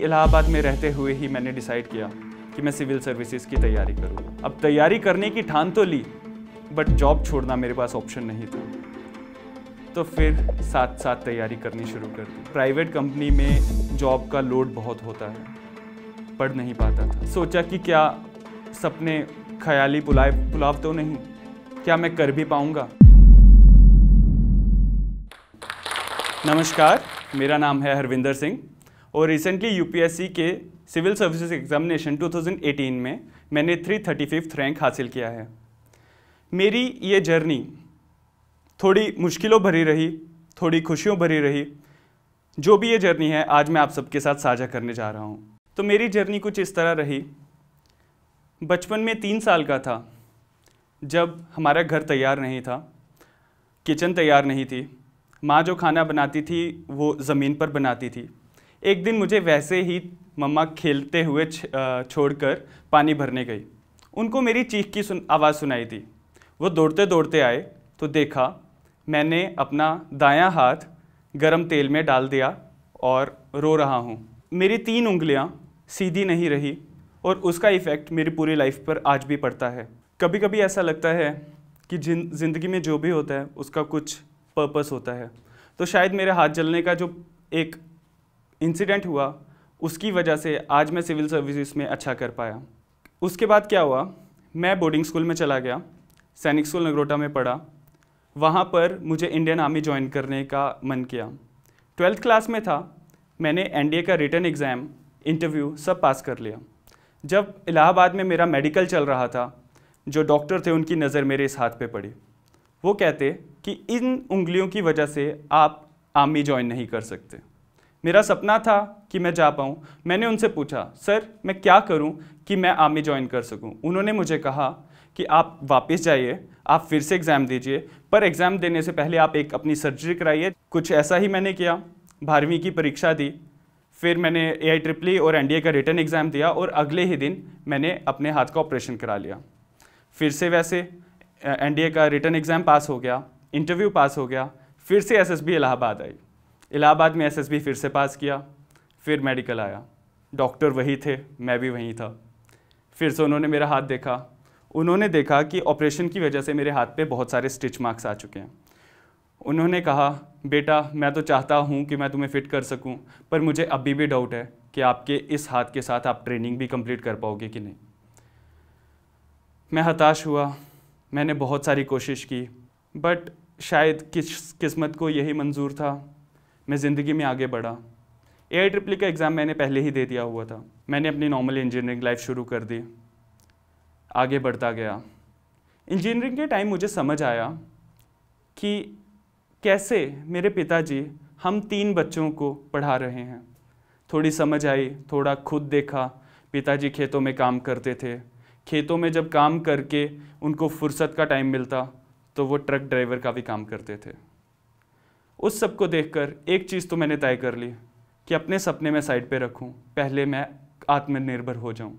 इलाहाबाद में रहते हुए ही मैंने डिसाइड किया कि मैं सिविल सर्विसेज की तैयारी करूँ अब तैयारी करने की ठान तो ली बट जॉब छोड़ना मेरे पास ऑप्शन नहीं था तो फिर साथ साथ तैयारी करनी शुरू कर दी प्राइवेट कंपनी में जॉब का लोड बहुत होता है पढ़ नहीं पाता था सोचा कि क्या सपने ख्याली पुलाए पुलाव तो नहीं क्या मैं कर भी पाऊंगा नमस्कार मेरा नाम है हरविंदर सिंह और रिसेंटली यूपीएससी के सिविल सर्विसेज एग्जामिनेशन 2018 में मैंने थ्री थर्टी फिफ्थ रैंक हासिल किया है मेरी ये जर्नी थोड़ी मुश्किलों भरी रही थोड़ी खुशियों भरी रही जो भी ये जर्नी है आज मैं आप सबके साथ साझा करने जा रहा हूँ तो मेरी जर्नी कुछ इस तरह रही बचपन में तीन साल का था जब हमारा घर तैयार नहीं था किचन तैयार नहीं थी माँ जो खाना बनाती थी वो ज़मीन पर बनाती थी एक दिन मुझे वैसे ही मम्मा खेलते हुए छोड़कर पानी भरने गई उनको मेरी चीख की सुन आवाज़ सुनाई थी वो दौड़ते दौड़ते आए तो देखा मैंने अपना दाया हाथ गरम तेल में डाल दिया और रो रहा हूँ मेरी तीन उंगलियाँ सीधी नहीं रही और उसका इफ़ेक्ट मेरी पूरी लाइफ पर आज भी पड़ता है कभी कभी ऐसा लगता है कि जिन ज़िंदगी में जो भी होता है उसका कुछ पर्पस होता है तो शायद मेरे हाथ जलने का जो एक इंसिडेंट हुआ उसकी वजह से आज मैं सिविल सर्विसेज में अच्छा कर पाया उसके बाद क्या हुआ मैं बोर्डिंग स्कूल में चला गया सैनिक स्कूल नगरोटा में पढ़ा वहाँ पर मुझे इंडियन आर्मी ज्वाइन करने का मन किया ट्वेल्थ क्लास में था मैंने एन का रिटर्न एग्ज़ाम इंटरव्यू सब पास कर लिया जब इलाहाबाद में मेरा मेडिकल चल रहा था जो डॉक्टर थे उनकी नज़र मेरे इस हाथ पे पड़ी वो कहते कि इन उंगलियों की वजह से आप आर्मी ज्वाइन नहीं कर सकते मेरा सपना था कि मैं जा पाऊँ मैंने उनसे पूछा सर मैं क्या करूँ कि मैं आर्मी ज्वाइन कर सकूँ उन्होंने मुझे कहा कि आप वापस जाइए आप फिर से एग्ज़ाम दीजिए पर एग्ज़ाम देने से पहले आप एक अपनी सर्जरी कराइए कुछ ऐसा ही मैंने किया बारहवीं की परीक्षा दी फिर मैंने ए आई ट्रिपली और एन का रिटर्न एग्ज़ाम दिया और अगले ही दिन मैंने अपने हाथ का ऑपरेशन करा लिया फिर से वैसे एन का रिटर्न एग्ज़ाम पास हो गया इंटरव्यू पास हो गया फिर से एस एस इलाहाबाद आई इलाहाबाद में एसएसबी फिर से पास किया फिर मेडिकल आया डॉक्टर वही थे मैं भी वहीं था फिर से उन्होंने मेरा हाथ देखा उन्होंने देखा कि ऑपरेशन की वजह से मेरे हाथ पे बहुत सारे स्टिच मार्क्स आ चुके हैं उन्होंने कहा बेटा मैं तो चाहता हूँ कि मैं तुम्हें फ़िट कर सकूँ पर मुझे अभी भी डाउट है कि आपके इस हाथ के साथ आप ट्रेनिंग भी कंप्लीट कर पाओगे कि नहीं मैं हताश हुआ मैंने बहुत सारी कोशिश की बट शायद किस किस्मत को यही मंजूर था मैं ज़िंदगी में आगे बढ़ा ए आई ट्रिपली का एग्ज़ाम मैंने पहले ही दे दिया हुआ था मैंने अपनी नॉर्मल इंजीनियरिंग लाइफ शुरू कर दी आगे बढ़ता गया इंजीनियरिंग के टाइम मुझे समझ आया कि कैसे मेरे पिताजी हम तीन बच्चों को पढ़ा रहे हैं थोड़ी समझ आई थोड़ा खुद देखा पिताजी खेतों में काम करते थे खेतों में जब काम करके उनको फुर्सत का टाइम मिलता तो वो ट्रक ड्राइवर का भी काम करते थे उस सब को कर एक चीज़ तो मैंने तय कर ली कि अपने सपने मैं साइड पर रखूँ पहले मैं आत्मनिर्भर हो जाऊँ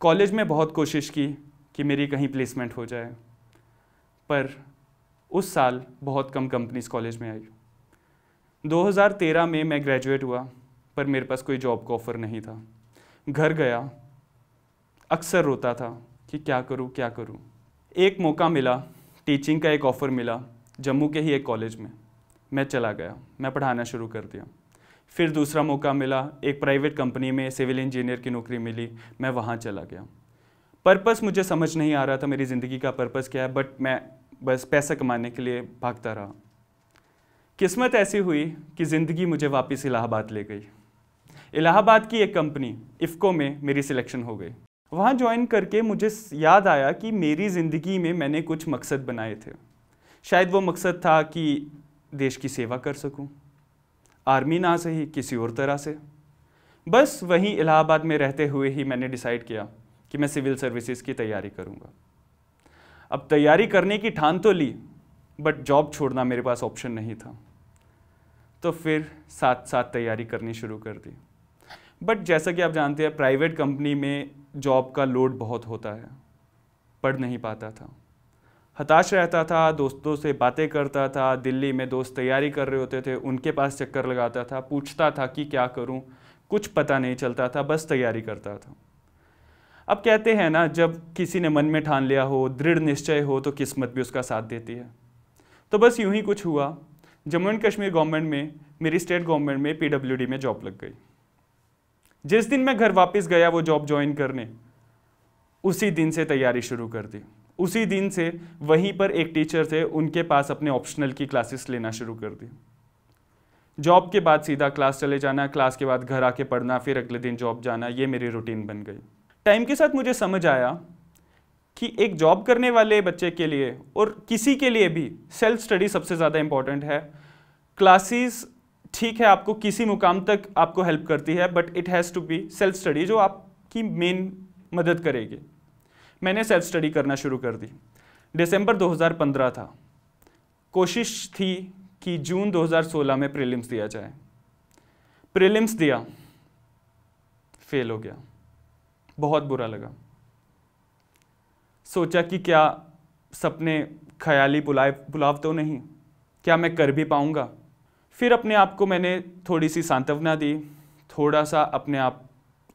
कॉलेज में बहुत कोशिश की कि मेरी कहीं प्लेसमेंट हो जाए पर उस साल बहुत कम कंपनीज कॉलेज में आई 2013 में मैं ग्रेजुएट हुआ पर मेरे पास कोई जॉब का ऑफ़र नहीं था घर गया अक्सर रोता था कि क्या करूं क्या करूं एक मौका मिला टीचिंग का एक ऑफ़र मिला जम्मू के ही एक कॉलेज में मैं चला गया मैं पढ़ाना शुरू कर दिया फिर दूसरा मौका मिला एक प्राइवेट कंपनी में सिविल इंजीनियर की नौकरी मिली मैं वहाँ चला गया पर्पस मुझे समझ नहीं आ रहा था मेरी ज़िंदगी का पर्पस क्या है बट मैं बस पैसा कमाने के लिए भागता रहा किस्मत ऐसी हुई कि ज़िंदगी मुझे वापस इलाहाबाद ले गई इलाहाबाद की एक कंपनी इफ़्को में मेरी सिलेक्शन हो गई वहाँ ज्वाइन करके मुझे याद आया कि मेरी ज़िंदगी में मैंने कुछ मकसद बनाए थे शायद वो मकसद था कि देश की सेवा कर सकूं आर्मी ना सही किसी और तरह से बस वहीं इलाहाबाद में रहते हुए ही मैंने डिसाइड किया कि मैं सिविल सर्विसेज की तैयारी करूंगा अब तैयारी करने की ठान तो ली बट जॉब छोड़ना मेरे पास ऑप्शन नहीं था तो फिर साथ साथ तैयारी करनी शुरू कर दी बट जैसा कि आप जानते हैं प्राइवेट कंपनी में जॉब का लोड बहुत होता है पढ़ नहीं पाता था हताश रहता था दोस्तों से बातें करता था दिल्ली में दोस्त तैयारी कर रहे होते थे उनके पास चक्कर लगाता था पूछता था कि क्या करूं कुछ पता नहीं चलता था बस तैयारी करता था अब कहते हैं ना जब किसी ने मन में ठान लिया हो दृढ़ निश्चय हो तो किस्मत भी उसका साथ देती है तो बस यूं ही कुछ हुआ जम्मू एंड कश्मीर गवर्नमेंट में मेरी स्टेट गवर्नमेंट में पीडब्ल्यूडी में जॉब लग गई जिस दिन मैं घर वापस गया वो जॉब ज्वाइन करने उसी दिन से तैयारी शुरू कर दी उसी दिन से वहीं पर एक टीचर थे उनके पास अपने ऑप्शनल की क्लासेस लेना शुरू कर दी जॉब के बाद सीधा क्लास चले जाना क्लास के बाद घर आके पढ़ना फिर अगले दिन जॉब जाना ये मेरी रूटीन बन गई टाइम के साथ मुझे समझ आया कि एक जॉब करने वाले बच्चे के लिए और किसी के लिए भी सेल्फ स्टडी सबसे ज़्यादा इम्पॉर्टेंट है क्लासेस ठीक है आपको किसी मुकाम तक आपको हेल्प करती है but it has to be self study जो आपकी मेन मदद करेगी मैंने सेल्फ स्टडी करना शुरू कर दी दिसंबर 2015 था कोशिश थी कि जून 2016 में प्रीलिम्स दिया जाए प्रीलिम्स दिया फेल हो गया बहुत बुरा लगा सोचा कि क्या सपने ख्याली बुलाए बुलाव तो नहीं क्या मैं कर भी पाऊंगा फिर अपने आप को मैंने थोड़ी सी सांत्वना दी थोड़ा सा अपने आप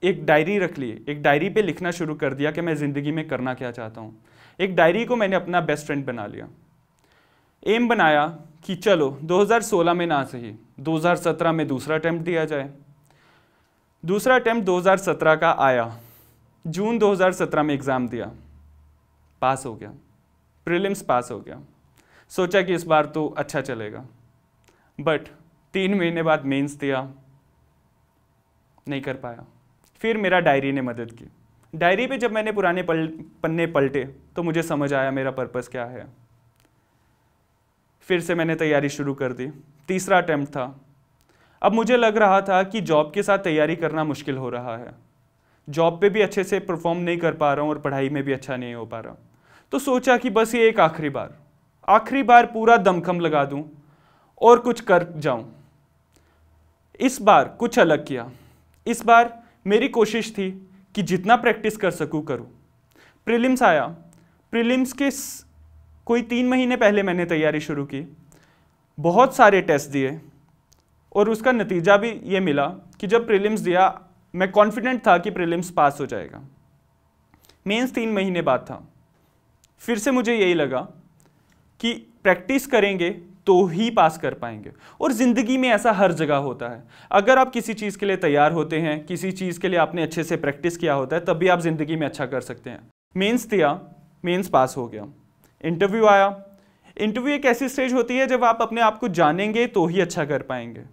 एक डायरी रख ली एक डायरी पे लिखना शुरू कर दिया कि मैं ज़िंदगी में करना क्या चाहता हूँ एक डायरी को मैंने अपना बेस्ट फ्रेंड बना लिया एम बनाया कि चलो 2016 में ना सही 2017 में दूसरा अटैम्प्ट दिया जाए दूसरा अटैम्प्ट 2017 का आया जून 2017 में एग्ज़ाम दिया पास हो गया प्रिलिम्स पास हो गया सोचा कि इस बार तो अच्छा चलेगा बट तीन महीने बाद मेंस दिया नहीं कर पाया फिर मेरा डायरी ने मदद की डायरी पे जब मैंने पुराने पल, पन्ने पलटे तो मुझे समझ आया मेरा पर्पस क्या है फिर से मैंने तैयारी शुरू कर दी तीसरा अटैम्प्ट था अब मुझे लग रहा था कि जॉब के साथ तैयारी करना मुश्किल हो रहा है जॉब पे भी अच्छे से परफॉर्म नहीं कर पा रहा हूँ और पढ़ाई में भी अच्छा नहीं हो पा रहा तो सोचा कि बस ये एक आखिरी बार आखिरी बार पूरा दमखम लगा दूँ और कुछ कर जाऊँ इस बार कुछ अलग किया इस बार मेरी कोशिश थी कि जितना प्रैक्टिस कर सकूँ करूँ प्रिलिम्स आया प्रिलिम्स के कोई तीन महीने पहले मैंने तैयारी शुरू की बहुत सारे टेस्ट दिए और उसका नतीजा भी ये मिला कि जब प्रिलिम्स दिया मैं कॉन्फिडेंट था कि प्रिलिम्स पास हो जाएगा मेंस तीन महीने बाद था फिर से मुझे यही लगा कि प्रैक्टिस करेंगे तो ही पास कर पाएंगे और ज़िंदगी में ऐसा हर जगह होता है अगर आप किसी चीज़ के लिए तैयार होते हैं किसी चीज़ के लिए आपने अच्छे से प्रैक्टिस किया होता है तब भी आप ज़िंदगी में अच्छा कर सकते हैं मेंस दिया मेंस पास हो गया इंटरव्यू आया इंटरव्यू एक ऐसी स्टेज होती है जब आप अपने आप को जानेंगे तो ही अच्छा कर पाएंगे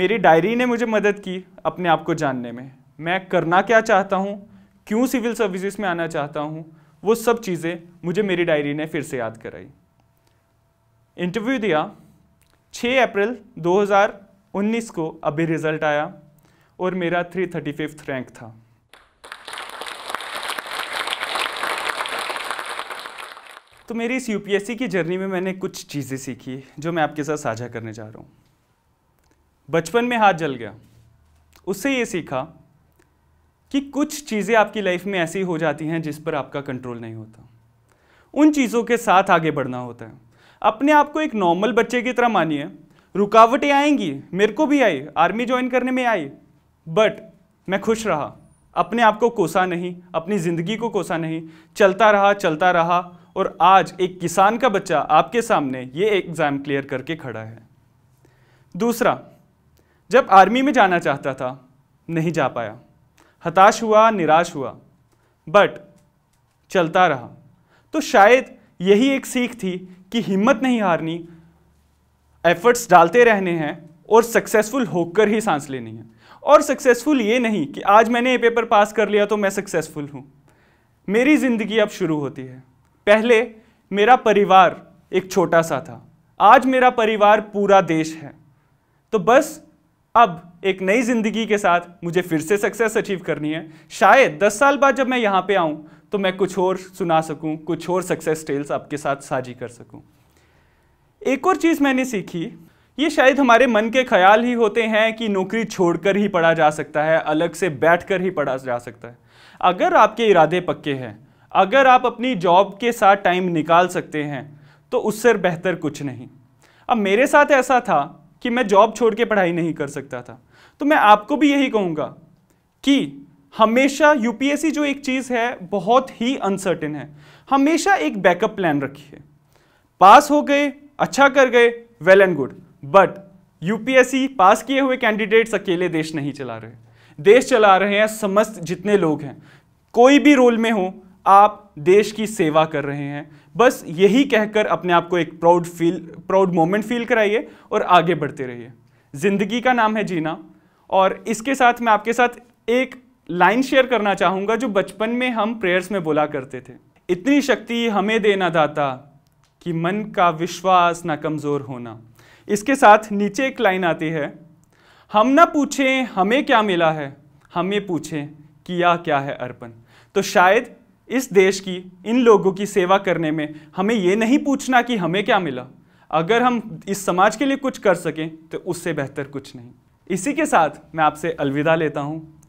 मेरी डायरी ने मुझे मदद की अपने आप को जानने में मैं करना क्या चाहता हूँ क्यों सिविल सर्विसेज में आना चाहता हूँ वो सब चीज़ें मुझे मेरी डायरी ने फिर से याद कराई इंटरव्यू दिया 6 अप्रैल 2019 को अभी रिज़ल्ट आया और मेरा थ्री थर्टी फिफ्थ रैंक था तो मेरी इस यूपीएससी की जर्नी में मैंने कुछ चीज़ें सीखी जो मैं आपके साथ साझा करने जा रहा हूँ बचपन में हाथ जल गया उससे ये सीखा कि कुछ चीज़ें आपकी लाइफ में ऐसी हो जाती हैं जिस पर आपका कंट्रोल नहीं होता उन चीज़ों के साथ आगे बढ़ना होता है अपने आप को एक नॉर्मल बच्चे की तरह मानिए रुकावटें आएंगी मेरे को भी आई आर्मी ज्वाइन करने में आई बट मैं खुश रहा अपने आप को कोसा नहीं अपनी ज़िंदगी को कोसा नहीं चलता रहा चलता रहा और आज एक किसान का बच्चा आपके सामने ये एग्ज़ाम क्लियर करके खड़ा है दूसरा जब आर्मी में जाना चाहता था नहीं जा पाया हताश हुआ निराश हुआ बट चलता रहा तो शायद यही एक सीख थी कि हिम्मत नहीं हारनी एफर्ट्स डालते रहने हैं और सक्सेसफुल होकर ही सांस लेनी है और सक्सेसफुल ये नहीं कि आज मैंने ये पेपर पास कर लिया तो मैं सक्सेसफुल हूँ मेरी ज़िंदगी अब शुरू होती है पहले मेरा परिवार एक छोटा सा था आज मेरा परिवार पूरा देश है तो बस अब एक नई ज़िंदगी के साथ मुझे फिर से सक्सेस अचीव करनी है शायद दस साल बाद जब मैं यहाँ पे आऊँ तो मैं कुछ और सुना सकूं कुछ और सक्सेस टेल्स आपके साथ साझी कर सकूं एक और चीज़ मैंने सीखी ये शायद हमारे मन के ख्याल ही होते हैं कि नौकरी छोड़कर ही पढ़ा जा सकता है अलग से बैठकर ही पढ़ा जा सकता है अगर आपके इरादे पक्के हैं अगर आप अपनी जॉब के साथ टाइम निकाल सकते हैं तो उससे बेहतर कुछ नहीं अब मेरे साथ ऐसा था कि मैं जॉब छोड़ के पढ़ाई नहीं कर सकता था तो मैं आपको भी यही कहूँगा कि हमेशा यूपीएससी जो एक चीज़ है बहुत ही अनसर्टेन है हमेशा एक बैकअप प्लान रखिए पास हो गए अच्छा कर गए well and good but UPSC pass किए हुए कैंडिडेट्स अकेले देश नहीं चला रहे देश चला रहे हैं समस्त जितने लोग हैं कोई भी रोल में हो आप देश की सेवा कर रहे हैं बस यही कहकर अपने आप को एक proud feel proud moment feel कराइए और आगे बढ़ते रहिए ज़िंदगी का नाम है जीना और इसके साथ मैं आपके साथ एक लाइन शेयर करना चाहूंगा जो बचपन में हम प्रेयर्स में बोला करते थे इतनी शक्ति हमें देना दाता कि मन का विश्वास ना कमज़ोर होना इसके साथ नीचे एक लाइन आती है हम ना पूछें हमें क्या मिला है हमें पूछें किया क्या है अर्पण तो शायद इस देश की इन लोगों की सेवा करने में हमें ये नहीं पूछना कि हमें क्या मिला अगर हम इस समाज के लिए कुछ कर सकें तो उससे बेहतर कुछ नहीं इसी के साथ मैं आपसे अलविदा लेता हूँ